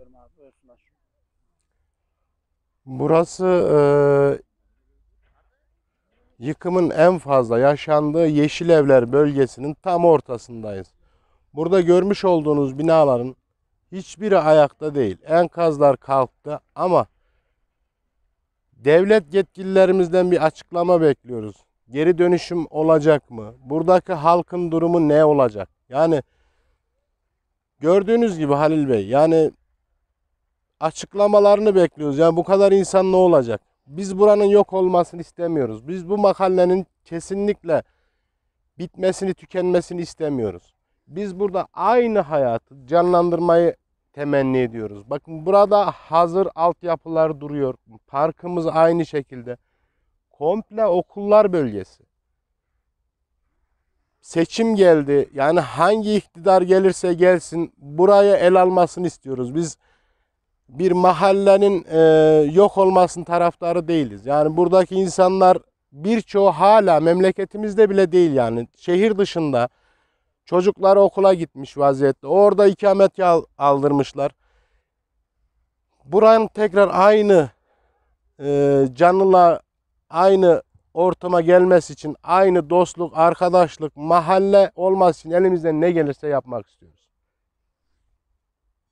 istiyorum abi. Buyursunlar. Burası e, yıkımın en fazla yaşandığı Yeşil Evler bölgesinin tam ortasındayız. Burada görmüş olduğunuz binaların hiçbiri ayakta değil. Enkazlar kalktı ama devlet yetkililerimizden bir açıklama bekliyoruz. Geri dönüşüm olacak mı? Buradaki halkın durumu ne olacak? Yani gördüğünüz gibi Halil Bey yani açıklamalarını bekliyoruz. Yani bu kadar insan ne olacak? Biz buranın yok olmasını istemiyoruz. Biz bu mahallenin kesinlikle bitmesini, tükenmesini istemiyoruz. Biz burada aynı hayatı canlandırmayı temenni ediyoruz. Bakın burada hazır altyapılar duruyor. Parkımız aynı şekilde. Komple okullar bölgesi. Seçim geldi. Yani hangi iktidar gelirse gelsin buraya el almasını istiyoruz. Biz bir mahallenin e, yok olmasının taraftarı değiliz. Yani buradaki insanlar birçoğu hala memleketimizde bile değil yani şehir dışında çocuklar okula gitmiş vaziyette. Orada ikamet aldırmışlar. Buranın tekrar aynı e, canlılar aynı ortama gelmesi için aynı dostluk, arkadaşlık, mahalle olması için elimizden ne gelirse yapmak istiyoruz.